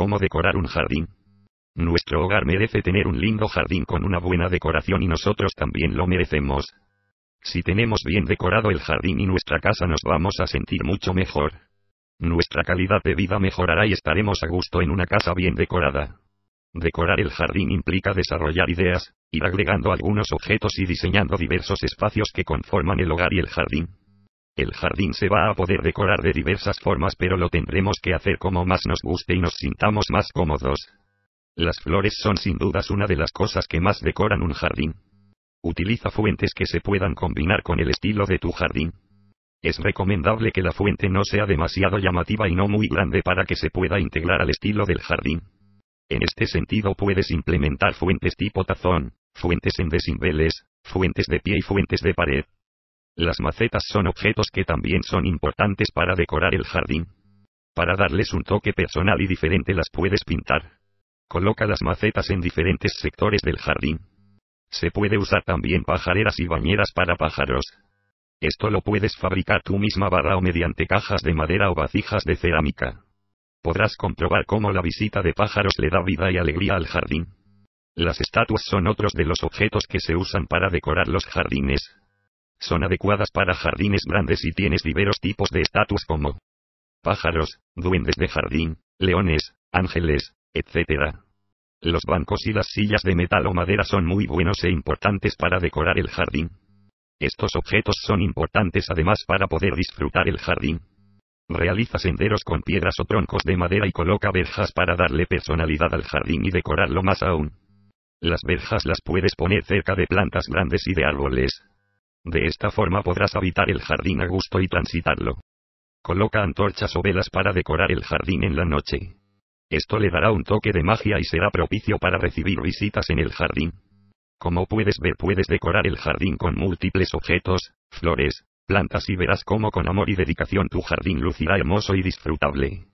¿Cómo decorar un jardín? Nuestro hogar merece tener un lindo jardín con una buena decoración y nosotros también lo merecemos. Si tenemos bien decorado el jardín y nuestra casa nos vamos a sentir mucho mejor. Nuestra calidad de vida mejorará y estaremos a gusto en una casa bien decorada. Decorar el jardín implica desarrollar ideas, ir agregando algunos objetos y diseñando diversos espacios que conforman el hogar y el jardín. El jardín se va a poder decorar de diversas formas pero lo tendremos que hacer como más nos guste y nos sintamos más cómodos. Las flores son sin dudas una de las cosas que más decoran un jardín. Utiliza fuentes que se puedan combinar con el estilo de tu jardín. Es recomendable que la fuente no sea demasiado llamativa y no muy grande para que se pueda integrar al estilo del jardín. En este sentido puedes implementar fuentes tipo tazón, fuentes en desinveles, fuentes de pie y fuentes de pared. Las macetas son objetos que también son importantes para decorar el jardín. Para darles un toque personal y diferente las puedes pintar. Coloca las macetas en diferentes sectores del jardín. Se puede usar también pajareras y bañeras para pájaros. Esto lo puedes fabricar tú misma barra o mediante cajas de madera o vasijas de cerámica. Podrás comprobar cómo la visita de pájaros le da vida y alegría al jardín. Las estatuas son otros de los objetos que se usan para decorar los jardines. Son adecuadas para jardines grandes y tienes diversos tipos de estatus como pájaros, duendes de jardín, leones, ángeles, etc. Los bancos y las sillas de metal o madera son muy buenos e importantes para decorar el jardín. Estos objetos son importantes además para poder disfrutar el jardín. Realiza senderos con piedras o troncos de madera y coloca verjas para darle personalidad al jardín y decorarlo más aún. Las verjas las puedes poner cerca de plantas grandes y de árboles, de esta forma podrás habitar el jardín a gusto y transitarlo. Coloca antorchas o velas para decorar el jardín en la noche. Esto le dará un toque de magia y será propicio para recibir visitas en el jardín. Como puedes ver puedes decorar el jardín con múltiples objetos, flores, plantas y verás cómo con amor y dedicación tu jardín lucirá hermoso y disfrutable.